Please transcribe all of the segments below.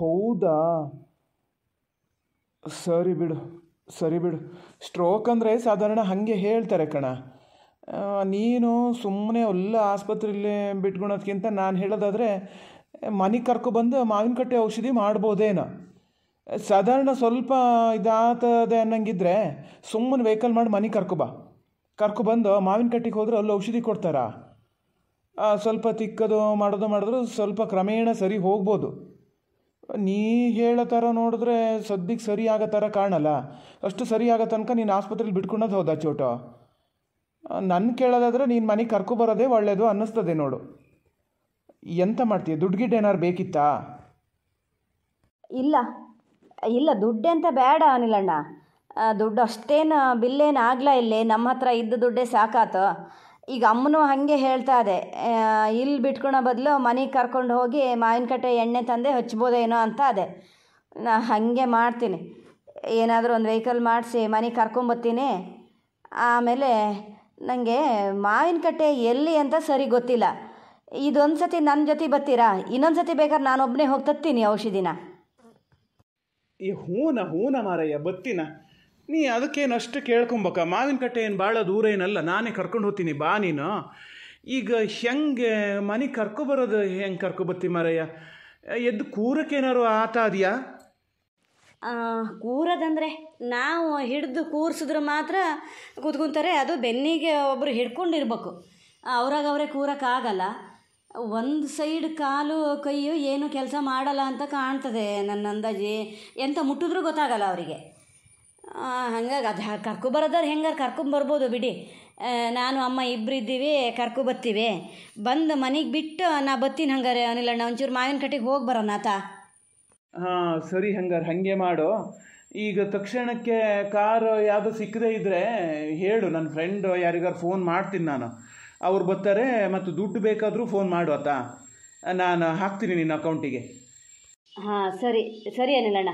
ಹೌದಾ ಸರಿ ಬಿಡು ಸರಿ ಬಿಡು ಸ್ಟ್ರೋಕ್ ಅಂದರೆ ಸಾಧಾರಣ ಹಾಗೆ ಹೇಳ್ತಾರೆ ಕಣ ನೀನು ಸುಮ್ಮನೆ ಎಲ್ಲ ಆಸ್ಪತ್ರೆಯಲ್ಲಿ ಬಿಟ್ಕೊಳೋದ್ಕಿಂತ ನಾನು ಹೇಳೋದಾದರೆ ಮನೆಗೆ ಕರ್ಕೊಬಂದು ಮಾವಿನಕಟ್ಟೆ ಔಷಧಿ ಮಾಡ್ಬೋದೇನೋ ಸಾಧಾರಣ ಸ್ವಲ್ಪ ಇದಾತದೆ ಅನ್ನಂಗಿದ್ರೆ ಸುಮ್ಮನೆ ವೆಹಿಕಲ್ ಮಾಡಿ ಮನೆಗೆ ಕರ್ಕೊಬಾ ಕರ್ಕೊಬಂದು ಮಾವಿನ ಕಟ್ಟಿಗೆ ಹೋದ್ರೆ ಅಲ್ಲಿ ಔಷಧಿ ಕೊಡ್ತಾರಾ ಸ್ವಲ್ಪ ತಿಕ್ಕದು ಮಾಡೋದು ಮಾಡಿದ್ರು ಸ್ವಲ್ಪ ಕ್ರಮೇಣ ಸರಿ ಹೋಗ್ಬೋದು ನೀ ಹೇಳೋ ಥರ ನೋಡಿದ್ರೆ ಸದ್ಯಕ್ಕೆ ಸರಿ ಆಗೋ ಥರ ಕಾಣಲ್ಲ ಅಷ್ಟು ಸರಿ ಆಗೋ ತನಕ ನೀನು ಆಸ್ಪತ್ರೆಲಿ ಬಿಟ್ಕೊಂಡೋದು ಹೌದಾ ಚೋಟು ನನ್ನ ಕೇಳೋದಾದರೆ ನೀನು ಮನೆಗೆ ಕರ್ಕೊಬರೋದೇ ಒಳ್ಳೆಯದು ಅನ್ನಿಸ್ತದೆ ನೋಡು ಎಂತ ಮಾಡ್ತೀಯ ದುಡ್ಡು ಏನಾರು ಬೇಕಿತ್ತಾ ಇಲ್ಲ ಇಲ್ಲ ದುಡ್ಡೆ ಅಂತ ಬೇಡ ಅನಿಲಣ್ಣ ದುಡ್ಡು ಅಷ್ಟೇನು ಬಿಲ್ಲೇನು ಆಗಲ್ಲ ಇಲ್ಲಿ ನಮ್ಮ ಹತ್ರ ಇದ್ದ ದುಡ್ಡೇ ಸಾಕಾತು ಈಗ ಅಮ್ಮನೂ ಹಾಗೆ ಹೇಳ್ತಾ ಇದೆ ಇಲ್ಲಿ ಬಿಟ್ಕೊಳೋ ಬದಲು ಮನೆಗೆ ಕರ್ಕೊಂಡು ಹೋಗಿ ಮಾವಿನಕಟ್ಟೆ ಎಣ್ಣೆ ತಂದೆ ಹಚ್ಬೋದೇನೋ ಅಂತ ಅದೆ ನಾ ಹಾಗೆ ಮಾಡ್ತೀನಿ ಏನಾದರೂ ಒಂದು ವೆಹಿಕಲ್ ಮಾಡಿಸಿ ಮನೆಗೆ ಕರ್ಕೊಂಬತ್ತೀನಿ ಆಮೇಲೆ ನನಗೆ ಮಾವಿನಕಟ್ಟೆ ಎಲ್ಲಿ ಅಂತ ಸರಿ ಗೊತ್ತಿಲ್ಲ ಇದೊಂದು ಸತಿ ನನ್ನ ಜೊತೆ ಬರ್ತೀರಾ ಇನ್ನೊಂದು ಸತಿ ಬೇಕಾದ್ರೆ ಒಬ್ಬನೇ ಹೋಗಿ ತತ್ತೀನಿ ಔಷಧಿನ ಈ ಹೂನ ಹೂನ ಮಾರಯ್ಯ ಬತ್ತಿನ ನೀ ಅದಕ್ಕೇನು ಅಷ್ಟು ಮಾವಿನ ಕಟ್ಟೆ ಏನು ಭಾಳ ದೂರ ಏನಲ್ಲ ನಾನೇ ಕರ್ಕೊಂಡು ಹೋಗ್ತೀನಿ ಬಾ ನೀನು ಈಗ ಹೆಂಗೆ ಮನೆ ಕರ್ಕೊಬರೋದು ಹೆಂಗೆ ಕರ್ಕೊಬತ್ತಿ ಮಾರಯ್ಯ ಎದ್ದು ಕೂರಕ್ಕೇನಾರು ಆತ ಅದೆಯಾ ಕೂರೋದಂದ್ರೆ ನಾವು ಹಿಡ್ದು ಕೂರಿಸಿದ್ರೆ ಮಾತ್ರ ಕೂತ್ಕೊಂತಾರೆ ಅದು ಬೆನ್ನಿಗೆ ಒಬ್ಬರು ಹಿಡ್ಕೊಂಡಿರ್ಬೇಕು ಅವ್ರಾಗ ಅವರೇ ಕೂರೋಕ್ಕಾಗಲ್ಲ ಒಂದು ಸೈಡ್ ಕಾಲು ಕೈಯು ಏನು ಕೆಲಸ ಮಾಡಲ್ಲ ಅಂತ ಕಾಣ್ತದೆ ನನ್ನ ಅಂದಾಜಿ ಎಂತ ಮುಟ್ಟಿದ್ರೂ ಗೊತ್ತಾಗಲ್ಲ ಅವರಿಗೆ ಹಂಗಾಗಿ ಅದು ಕರ್ಕೊಬರೋದಾರು ಹೆಂಗಾರು ಕರ್ಕೊಂಬರ್ಬೋದು ಬಿಡಿ ನಾನು ಅಮ್ಮ ಇಬ್ಬರು ಇದ್ದೀವಿ ಕರ್ಕೊ ಬರ್ತೀವಿ ಬಂದು ಮನೆಗೆ ಬಿಟ್ಟು ನಾ ಬತ್ತೀನಿ ಹಂಗಾರೆ ಅನಿಲಣ್ಣ ಒಂಚೂರು ಮಾವಿನ ಕಟ್ಟಿಗೆ ಹೋಗಿ ಬರೋಣ ಆತ ಹಾಂ ಸರಿ ಹಂಗಾರೆ ಹಾಗೆ ಮಾಡು ಈಗ ತಕ್ಷಣಕ್ಕೆ ಕಾರು ಯಾವುದು ಸಿಕ್ಕದೇ ಇದ್ದರೆ ಹೇಳು ನನ್ನ ಫ್ರೆಂಡ್ ಯಾರಿಗಾರು ಫೋನ್ ಮಾಡ್ತೀನಿ ನಾನು ಅವ್ರು ಬರ್ತಾರೆ ಮತ್ತು ದುಡ್ಡು ಬೇಕಾದರೂ ಫೋನ್ ಮಾಡು ಆತಾ ನಾನು ಹಾಕ್ತೀನಿ ನಿನ್ನ ಅಕೌಂಟಿಗೆ ಹಾಂ ಸರಿ ಸರಿ ಅನಿಲಣ್ಣ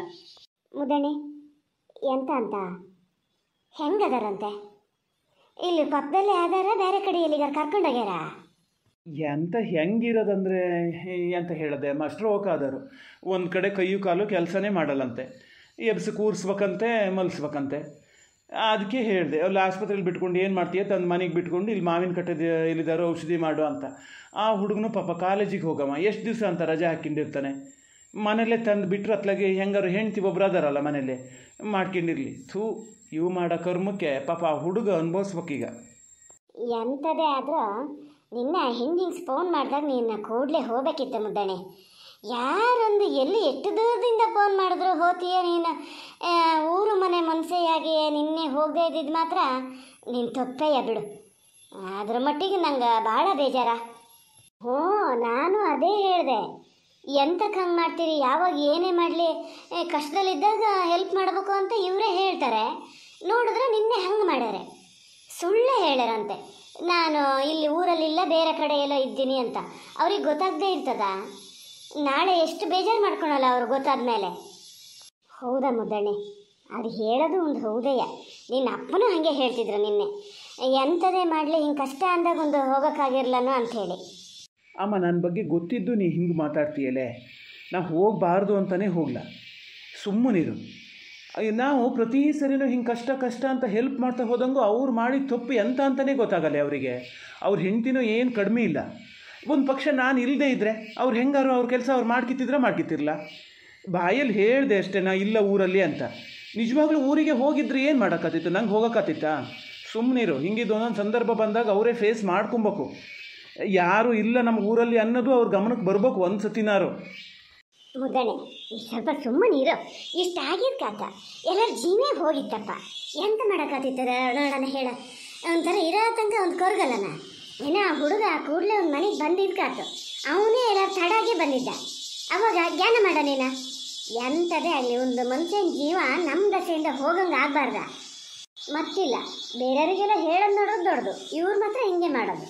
ಮುದಣಿ ಎಂತ ಅಂತ ಹೆಂಗದಾರಂತೆ ಇಲ್ಲಿ ಪಕ್ಕದಲ್ಲೇ ಆದಾರ ಬೇರೆ ಕಡೆ ಎಲ್ಲಿಗಾರ ಕರ್ಕೊಂಡೋಗ್ಯಾರ ಎಂತ ಹೆಂಗಿರೋದಂದ್ರೆ ಎಂತ ಹೇಳಿದೆ ಮಾಸ್ಟರ್ ಹೋಗಾದರು ಒಂದು ಕಡೆ ಕೈಯು ಕಾಲು ಕೆಲಸನೇ ಮಾಡಲ್ಲಂತೆ ಎಬ್ಸಿ ಕೂರಿಸ್ಬೇಕಂತೆ ಮಲಸ್ಬೇಕಂತೆ ಅದಕ್ಕೆ ಹೇಳಿದೆ ಅಲ್ಲಿ ಆಸ್ಪತ್ರೆಯಲ್ಲಿ ಬಿಟ್ಕೊಂಡು ಏನು ಮಾಡ್ತೀಯ ತನ್ನ ಮನೆಗೆ ಬಿಟ್ಕೊಂಡು ಇಲ್ಲಿ ಮಾವಿನ ಕಟ್ಟೆದ ಎಲ್ಲಿದ್ದಾರೋ ಔಷಧಿ ಮಾಡು ಅಂತ ಆ ಹುಡುಗನು ಪಾಪ ಕಾಲೇಜಿಗೆ ಹೋಗಮ್ಮ ಎಷ್ಟು ದಿವಸ ಅಂತ ರಜೆ ಹಾಕಿಂದಿರ್ತಾನೆ ಮನೇಲೆ ತಂದು ಬಿಟ್ಟರು ಅತ್ಲಾಗೆ ಹೆಂಗಾರು ಹೆಂಡ್ತಿ ಬ್ರದರ್ ಅಲ್ಲ ಮನೇಲಿ ಮಾಡ್ಕೊಂಡಿರಲಿ ಥೂ ಇವು ಮಾಡೋ ಕರ್ಮಕ್ಕೆ ಪಾಪ ಆ ಹುಡುಗ ಅನುಭವಿಸ್ಬೇಕೀಗ ಎಂಥದೇ ಆದರೂ ನಿನ್ನ ಹಿಂಗಿಂಗ್ಸ್ ಫೋನ್ ಮಾಡಿದಾಗ ನಿನ್ನ ಕೂಡಲೇ ಹೋಗಬೇಕಿತ್ತು ಮುದ್ದಣೆ ಯಾರೊಂದು ಎಲ್ಲಿ ಎಷ್ಟು ದೂರದಿಂದ ಫೋನ್ ಮಾಡಿದ್ರು ಹೋತೀಯ ನೀನು ಊರು ಮನೆ ಮನಸೆಯಾಗಿ ನಿನ್ನೆ ಹೋಗದೇ ಇದ್ದಿದ್ದು ಮಾತ್ರ ನೀನು ತಪ್ಪೇಯ ಬಿಡು ಅದ್ರ ಮಟ್ಟಿಗೆ ನಂಗೆ ಭಾಳ ಬೇಜಾರ ಹ್ಞೂ ನಾನು ಅದೇ ಹೇಳಿದೆ ಎಂತಕ್ಕೆ ಹಂಗೆ ಮಾಡ್ತೀರಿ ಯಾವಾಗ ಏನೇ ಮಾಡಲಿ ಕಷ್ಟದಲ್ಲಿದ್ದಾಗ ಹೆಲ್ಪ್ ಮಾಡಬೇಕು ಅಂತ ಇವರೇ ಹೇಳ್ತಾರೆ ನೋಡಿದ್ರೆ ನಿನ್ನೆ ಹಂಗೆ ಮಾಡ್ಯಾರೆ ಸುಳ್ಳೇ ಹೇಳ್ಯಾರಂತೆ ನಾನು ಇಲ್ಲಿ ಊರಲ್ಲಿಲ್ಲ ಬೇರೆ ಕಡೆ ಎಲ್ಲ ಇದ್ದೀನಿ ಅಂತ ಅವ್ರಿಗೆ ಗೊತ್ತಾಗದೇ ಇರ್ತದ ನಾಳೆ ಎಷ್ಟು ಬೇಜಾರು ಮಾಡ್ಕೊಳಲ್ಲ ಅವ್ರು ಗೊತ್ತಾದ ಮೇಲೆ ಹೌದಾ ಮುದ್ದಣ್ಣೆ ಅದು ಹೇಳೋದು ಒಂದು ಹೌದಯ್ಯ ನಿನ್ನ ಅಪ್ಪನೂ ಹಾಗೆ ಹೇಳ್ತಿದ್ರು ನಿನ್ನೆ ಎಂಥದೇ ಮಾಡಲಿ ಹಿಂಗೆ ಕಷ್ಟ ಅಂದಾಗ ಒಂದು ಹೋಗೋಕ್ಕಾಗಿರ್ಲನೋ ಅಂಥೇಳಿ ಅಮ್ಮ ನನ್ನ ಬಗ್ಗೆ ಗೊತ್ತಿದ್ದು ನೀ ಹಿಂಗೆ ಮಾತಾಡ್ತೀಯಲೇ ನಾ ಹೋಗಬಾರ್ದು ಅಂತಲೇ ಹೋಗ್ಲ ಸುಮ್ಮನಿರು ನಾವು ಪ್ರತಿ ಸರಿನೂ ಹಿಂಗೆ ಕಷ್ಟ ಕಷ್ಟ ಅಂತ ಹೆಲ್ಪ್ ಮಾಡ್ತಾ ಹೋದಂಗೂ ಅವ್ರು ಮಾಡಿದ ತಪ್ಪು ಎಂತ ಅಂತಲೇ ಗೊತ್ತಾಗಲ್ಲ ಅವರಿಗೆ ಅವ್ರ ಹೆಂಡ್ತಿನೂ ಏನು ಕಡಿಮೆ ಇಲ್ಲ ಒಂದು ಪಕ್ಷ ನಾನು ಇಲ್ಲದೆ ಇದ್ದರೆ ಅವ್ರು ಹೆಂಗಾರು ಅವ್ರ ಕೆಲಸ ಅವ್ರು ಮಾಡ್ಕಿತ್ತಿದ್ರೆ ಮಾಡ್ಕಿತ್ತಿರಲ್ಲ ಬಾಯಲ್ಲಿ ಹೇಳಿದೆ ಅಷ್ಟೇ ನಾ ಇಲ್ಲ ಊರಲ್ಲಿ ಅಂತ ನಿಜವಾಗ್ಲೂ ಊರಿಗೆ ಹೋಗಿದ್ರೆ ಏನು ಮಾಡೋಕ್ಕಾತಿತ್ತು ನಂಗೆ ಹೋಗೋಕ್ಕಾತಿತ್ತಾ ಸುಮ್ಮನಿರು ಹಿಂಗಿದ್ದು ಒಂದೊಂದು ಸಂದರ್ಭ ಬಂದಾಗ ಅವರೇ ಫೇಸ್ ಮಾಡ್ಕೊಬೇಕು ಯಾರು ಇಲ್ಲ ನಮ್ಮ ಊರಲ್ಲಿ ಅನ್ನೋದು ಅವ್ರ ಗಮನಕ್ಕೆ ಬರ್ಬೇಕು ಒಂದು ಸತಿನಾರು ಮುದ್ದಣೆ ಸ್ವಲ್ಪ ಸುಮ್ಮನಿರು ಇಷ್ಟಾಗಿದ್ದು ಕಾತ ಎಲ್ಲರ ಜೀವೇ ಹೋಗಿತ್ತಪ್ಪ ಎಂತ ಮಾಡೋಕ್ಕಾತಿತ್ತರ ನೋಡೋಣ ಹೇಳ ಒಂಥರ ಇರೋ ತನಕ ಒಂದು ಕೊರಗಲ್ಲನ ಏನ ಆ ಹುಡುಗ ಕೂಡಲೇ ಒಂದು ಮನೆಗೆ ಬಂದಿದ್ದ ಕಾತು ಅವನೇ ಎಲ್ಲ ತಡಾಗೆ ಬಂದಿದ್ದ ಅವಾಗ ಜ್ಞಾನ ಮಾಡೋನೇನ ಎಂಥದೇ ಆಗಲಿ ಒಂದು ಮನುಷ್ಯನ ಜೀವ ನಮ್ಮ ದಸೆಯಿಂದ ಹೋಗಂಗೆ ಆಗಬಾರ್ದ ಮತ್ತಿಲ್ಲ ಬೇರೆಯವರಿಗೆಲ್ಲ ಹೇಳೋದು ನೋಡೋದು ದೊಡ್ಡದು ಇವ್ರು ಮಾತ್ರ ಹಿಂಗೆ ಮಾಡೋದು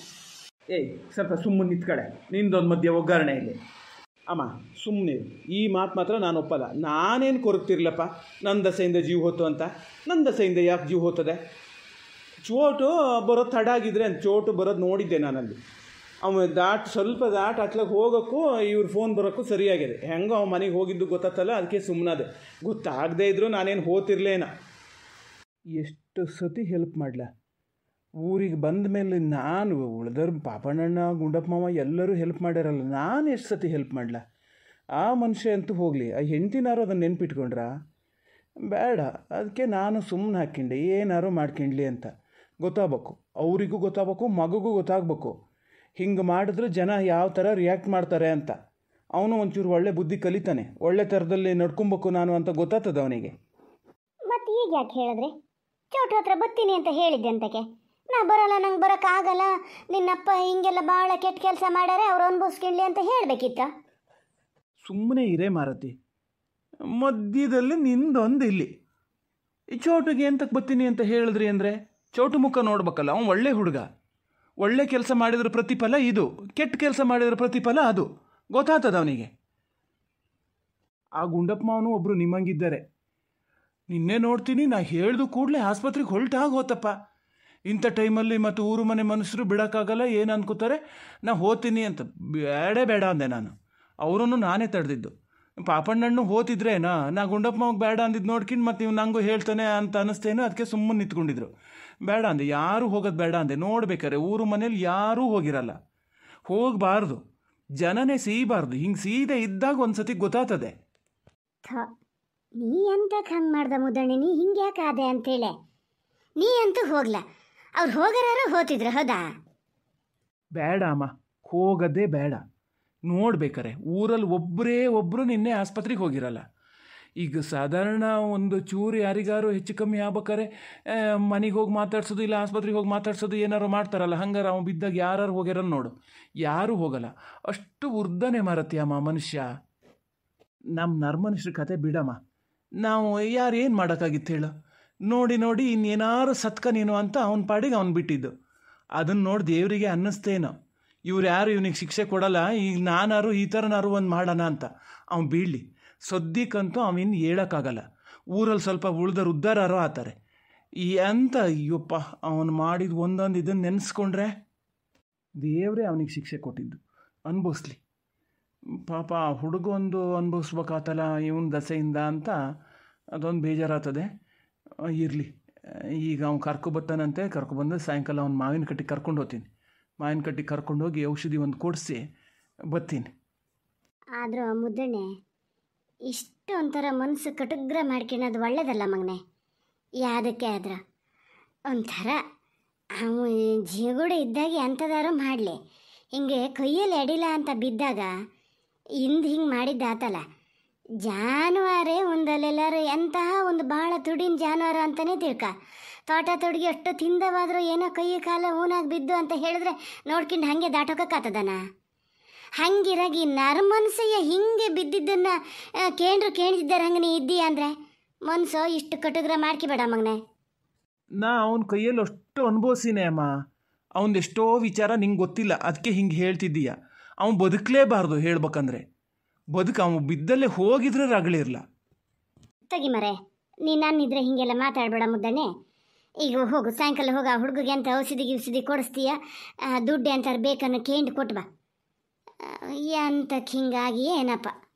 ಏಯ್ ಸ್ವಲ್ಪ ಸುಮ್ಮನೆ ನಿಂತ್ಕಡೆ ನಿಂದೊಂದು ಮಧ್ಯೆ ಒಗ್ಗರಣೆ ಇದೆ ಅಮ್ಮ ಸುಮ್ಮನೆ ಈ ಮಾತು ಮಾತ್ರ ನಾನು ಒಪ್ಪಲ್ಲ ನಾನೇನು ಕೊರಗ್ತಿರ್ಲಪ್ಪ ನನ್ನ ದಸೆಯಿಂದ ಜೀವ ಹೋತು ಅಂತ ನನ್ನ ದಸೆಯಿಂದ ಯಾಕೆ ಜೀವ ಹೋತದೆ ಚೋಟು ಬರೋದು ತಡ ಆಗಿದ್ರೆ ಅಂತ ಚೋಟು ಬರೋದು ನೋಡಿದ್ದೆ ನಾನಲ್ಲಿ ಅವ ದಾಟ್ ಸ್ವಲ್ಪ ದಾಟ್ ಅಟ್ಲಾಗ ಹೋಗೋಕ್ಕೂ ಇವ್ರ ಫೋನ್ ಬರೋಕ್ಕೂ ಸರಿಯಾಗಿದೆ ಹೆಂಗೋ ಅವ ಮನೆಗೆ ಹೋಗಿದ್ದು ಗೊತ್ತತ್ತಲ್ಲ ಅದಕ್ಕೆ ಸುಮ್ಮನದೆ ಗೊತ್ತಾಗದೇ ಇದ್ದರೂ ನಾನೇನು ಹೋತಿರ್ಲೇನ ಎಷ್ಟು ಸತಿ ಹೆಲ್ಪ್ ಮಾಡಲ ಊರಿಗೆ ಬಂದ ಮೇಲೆ ನಾನು ಉಳ್ದರ್ ಪಾಪಣ್ಣಣ್ಣ ಗುಂಡಪ್ಪ ಮಾವ ಎಲ್ಲರೂ ಹೆಲ್ಪ್ ಮಾಡ್ಯಾರಲ್ಲ ನಾನು ಎಷ್ಟು ಸತಿ ಹೆಲ್ಪ್ ಮಾಡಲ ಆ ಮನುಷ್ಯ ಅಂತೂ ಹೋಗಲಿ ಆ ಹೆಂಡತಿನಾರು ಅದನ್ನು ನೆನ್ಪಿಟ್ಕೊಂಡ್ರ ಬೇಡ ಅದಕ್ಕೆ ನಾನು ಸುಮ್ಮನೆ ಹಾಕ್ಕೊಂಡೆ ಏನಾರು ಮಾಡ್ಕೊಂಡ್ಲಿ ಅಂತ ಗೊತ್ತಾಗಬೇಕು ಅವರಿಗೂ ಗೊತ್ತಾಗಬೇಕು ಮಗುಗೂ ಗೊತ್ತಾಗಬೇಕು ಹಿಂಗೆ ಮಾಡಿದ್ರೆ ಜನ ಯಾವ ಥರ ರಿಯಾಕ್ಟ್ ಮಾಡ್ತಾರೆ ಅಂತ ಅವನು ಒಂಚೂರು ಒಳ್ಳೆ ಬುದ್ಧಿ ಕಲಿತಾನೆ ಒಳ್ಳೆ ಥರದಲ್ಲಿ ನಡ್ಕೊಬೇಕು ನಾನು ಅಂತ ಗೊತ್ತಾಗ್ತದೆ ಅವನಿಗೆ ಮತ್ತೆ ಈಗ ಯಾಕೆ ಹೇಳಿದ್ರೆ ಚೋಟು ಹತ್ರ ಬರ್ತೀನಿ ಅಂತ ಹೇಳಿದ್ದೆ ಅಂತಕ್ಕೆ ನಾ ಬರಲ್ಲ ನಂಗೆ ಬರೋಕ್ಕಾಗಲ್ಲ ನಿನ್ನಪ್ಪ ಹಿಂಗೆಲ್ಲ ಭಾಳ ಕೆಟ್ಟ ಕೆಲಸ ಮಾಡ್ಯಾರೆ ಅವ್ರು ಅನುಭವಿಸ್ಕೊಳ್ಳಿ ಅಂತ ಹೇಳಬೇಕಿತ್ತ ಸುಮ್ಮನೆ ಇರೇ ಮಾರತಿ ಮಧ್ಯದಲ್ಲಿ ನಿಂದೊಂದು ಇಲ್ಲಿ ಈ ಚೌಟಿಗೆ ಎಂತಕ್ಕೆ ಬರ್ತೀನಿ ಅಂತ ಹೇಳಿದ್ರಿ ಅಂದರೆ ಚೋಟು ಮುಖ ನೋಡ್ಬೇಕಲ್ಲ ಅವ್ನು ಒಳ್ಳೆ ಹುಡುಗ ಒಳ್ಳೆ ಕೆಲಸ ಮಾಡಿದ್ರ ಪ್ರತಿಫಲ ಇದು ಕೆಟ್ಟ ಕೆಲಸ ಮಾಡಿದ್ರ ಪ್ರತಿಫಲ ಅದು ಗೊತ್ತಾಗ್ತದ ಅವನಿಗೆ ಆ ಗುಂಡಪ್ಪ ಅವನು ಒಬ್ಬರು ನಿಮ್ಮಂಗಿದ್ದಾರೆ ನಿನ್ನೆ ನೋಡ್ತೀನಿ ನಾ ಹೇಳ್ದು ಕೂಡಲೇ ಆಸ್ಪತ್ರೆಗೆ ಹೊರಟಾಗ ಹೋತಪ್ಪ ಇಂಥ ಟೈಮಲ್ಲಿ ಮತ್ತು ಊರು ಮನೆ ಮನುಷ್ಯರು ಬಿಡೋಕ್ಕಾಗಲ್ಲ ಏನು ಅನ್ಕೋತಾರೆ ನಾ ಹೋತೀನಿ ಅಂತ ಬೇಡೇ ಬೇಡ ಅಂದೆ ನಾನು ಅವರನ್ನು ನಾನೇ ತಡೆದಿದ್ದು ಪಾಪಣ್ಣಣ್ಣು ಹೋತಿದ್ರೇನಾ ನಾ ಗುಂಡಪ್ಪ ಅವ್ಗೆ ಬೇಡ ಅಂದಿದ್ದು ನೋಡ್ಕೊಂಡು ಮತ್ತು ನೀವು ನಂಗೂ ಹೇಳ್ತಾನೆ ಅಂತ ಅನಿಸ್ತೇನೆ ಅದಕ್ಕೆ ಸುಮ್ಮನೆ ನಿಂತ್ಕೊಂಡಿದ್ರು ಬೇಡ ಅಂದೆ ಯಾರೂ ಹೋಗೋದು ಬೇಡ ಅಂದೆ ನೋಡ್ಬೇಕಾರೆ ಊರು ಮನೇಲಿ ಯಾರೂ ಹೋಗಿರಲ್ಲ ಹೋಗಬಾರ್ದು ಜನನೇ ಸೀಬಾರ್ದು ಹಿಂಗೆ ಸೀದೆ ಇದ್ದಾಗ ಒಂದು ಸತಿ ಗೊತ್ತಾಗ್ತದೆ ನೀ ಅಂತ ಹಂಗೆ ಮಾಡ್ದ ಮುದಣ್ಣೆ ನೀ ಹಿಂಗೆ ಯಾಕೆ ಆದೆ ಅಂತೇಳೆ ನೀ ಅಂತೂ ಹೋಗ್ಲಾ ಅವ್ರು ಹೋಗರಾರು ಹೋತಿದ್ರು ಹೌದಾ ಬೇಡ ಅಮ್ಮ ಹೋಗದೇ ಬೇಡ ನೋಡ್ಬೇಕಾರೆ ಊರಲ್ಲಿ ಒಬ್ಬರೇ ಒಬ್ಬರು ನಿನ್ನೆ ಆಸ್ಪತ್ರೆಗೆ ಹೋಗಿರಲ್ಲ ಈಗ ಸಾಧಾರಣ ಒಂದು ಚೂರು ಯಾರಿಗಾರು ಹೆಚ್ಚು ಕಮ್ಮಿ ಆಗ್ಬೇಕಾರೆ ಮನೆಗೆ ಹೋಗಿ ಮಾತಾಡ್ಸೋದು ಇಲ್ಲ ಆಸ್ಪತ್ರೆಗೆ ಹೋಗಿ ಮಾತಾಡ್ಸೋದು ಏನಾರು ಮಾಡ್ತಾರಲ್ಲ ಹಂಗಾರೆ ಅವ್ನು ಬಿದ್ದಾಗ ಯಾರು ಹೋಗ್ಯಾರ ನೋಡು ಯಾರೂ ಹೋಗಲ್ಲ ಅಷ್ಟು ಉರ್ದನೆ ಅಮ್ಮ ಮನುಷ್ಯ ನಮ್ಮ ನರ್ಮನುಷ್ಯರ ಕತೆ ಬಿಡಮ್ಮ ನಾವು ಯಾರು ಏನು ಮಾಡೋಕ್ಕಾಗಿತ್ತು ಹೇಳು ನೋಡಿ ನೋಡಿ ಇನ್ನೇನಾರು ಸತ್ಕ ನೀನು ಅಂತ ಅವನ ಪಾಡಿಗೆ ಅವ್ನು ಬಿಟ್ಟಿದ್ದು ಅದನ್ನು ನೋಡಿ ದೇವರಿಗೆ ಅನ್ನಿಸ್ತೇನೋ ಇವ್ರು ಯಾರು ಇವನಿಗೆ ಶಿಕ್ಷೆ ಕೊಡಲ್ಲ ಈಗ ನಾನಾರು ಈ ಥರನಾರು ಒಂದು ಮಾಡೋಣ ಅಂತ ಅವ್ನು ಬೀಳಲಿ ಸದ್ಯಕ್ಕಂತೂ ಅವನಿನ್ನು ಹೇಳೋಕ್ಕಾಗಲ್ಲ ಊರಲ್ಲಿ ಸ್ವಲ್ಪ ಉಳ್ದರು ಉದ್ದಾರಾರು ಆತಾರೆ ಈ ಅಂತ ಅಯ್ಯಪ್ಪ ಅವನು ಮಾಡಿದ ಒಂದೊಂದು ಇದನ್ನು ನೆನೆಸ್ಕೊಂಡ್ರೆ ದೇವರೇ ಅವನಿಗೆ ಶಿಕ್ಷೆ ಕೊಟ್ಟಿದ್ದು ಅನುಭವಿಸ್ಲಿ ಪಾಪ ಹುಡುಗೊಂದು ಅನುಭವಿಸ್ಬೇಕಾತಲ್ಲ ಇವನ ದಸೆಯಿಂದ ಅಂತ ಅದೊಂದು ಬೇಜಾರಾಗ್ತದೆ ಇರಲಿ ಈಗ ಅವ್ನು ಕರ್ಕೊ ಬಂದು ಸಾಯಂಕಾಲ ಅವ್ನು ಮಾವಿನ ಕಟ್ಟಿಗೆ ಕರ್ಕೊಂಡು ಹೋಗ್ತೀನಿ ಮಾವಿನ ಕಟ್ಟಿಗೆ ಕರ್ಕೊಂಡು ಹೋಗಿ ಔಷಧಿ ಒಂದು ಕೊಡಿಸಿ ಬತ್ತೀನಿ ಆದರೂ ಮುದ್ದಣ್ಣೆ ಇಷ್ಟು ಒಂಥರ ಮನಸ್ಸು ಕಟುಗ್ರ ಮಾಡ್ಕೊಳ್ಳೋದು ಒಳ್ಳೇದಲ್ಲ ಮಗನೆ ಯಾವುದಕ್ಕೆ ಆದ್ರೆ ಒಂಥರ ಅವನು ಜೀಗೂಡ ಇದ್ದಾಗೆ ಅಂಥದಾರು ಮಾಡಲಿ ಹಿಂಗೆ ಕೈಯಲ್ಲಿ ಅಡಿಲ್ಲ ಅಂತ ಬಿದ್ದಾಗ ಹಿಂದೆ ಹಿಂಗೆ ಮಾಡಿದ್ದಾತಲ್ಲ ಜಾನುವಾರೇ ಒಂದಲ್ಲೆಲ್ಲರೂ ಎಂತಹ ಒಂದು ಬಹಳ ದುಡಿನ ಜಾನುವಾರು ಅಂತಲೇ ತಿಳ್ಕ ತೋಟ ತೊಡಗಿ ಅಷ್ಟು ತಿಂದವಾದರೂ ಏನೋ ಕೈ ಕಾಲ ಊನಾಗಿ ಬಿದ್ದು ಅಂತ ಹೇಳಿದ್ರೆ ನೋಡ್ಕೊಂಡು ಹಾಗೆ ದಾಟೋಕಕ್ಕಾತದನ ಹಂಗಿರಾಗಿ ನರ್ಮನ್ಸಯ್ಯ ಹಿಂಗೆ ಬಿದ್ದಿದ್ದನ್ನು ಕೇಂದ್ರ ಕೇಳಿದ್ದಾರೆ ಹಂಗೆ ನೀ ಇದ್ದೀಯ ಅಂದರೆ ಮನ್ಸು ಇಷ್ಟು ಕಟುಗ್ರ ಮಾಡ್ಕಿಬೇಡ ಮಗನೇ ನಾ ಅವನ ಕೈಯಲ್ಲಿ ಅಷ್ಟು ಅನುಭವಿಸಿನೇ ಅಮ್ಮ ಅವನ ಎಷ್ಟೋ ವಿಚಾರ ನಿಂಗೆ ಗೊತ್ತಿಲ್ಲ ಅದಕ್ಕೆ ಹಿಂಗೆ ಹೇಳ್ತಿದ್ದೀಯ ಅವ್ನು ಬದುಕಲೇಬಾರ್ದು ಹೇಳ್ಬೇಕಂದ್ರೆ ಬದುಕ ಅವನು ಬಿದ್ದಲ್ಲೇ ಹೋಗಿದ್ರೆ ರಗಳಿರ್ಲ ತಗಿ ಮರೆ ನೀ ನಾನಿದ್ರೆ ಹೀಗೆಲ್ಲ ಮಾತಾಡಬೇಡ ಮುದ್ದನೆ ಈಗ ಹೋಗು ಸಾಯಂಕಾಲ ಹೋಗ ಹುಡುಗಿಗೆ ಅಂತ ಔಷಧಿ ಗಿಷಧಿ ಕೊಡಿಸ್ತೀಯ ದುಡ್ಡು ಅಂತಾರೆ ಬೇಕನ್ನು ಕೇಂದ್ರ ಕೊಟ್ಟು ಬಾ ಅಂತಕ್ಕೆ ಹಿಂಗಾಗಿ ಏನಪ್ಪ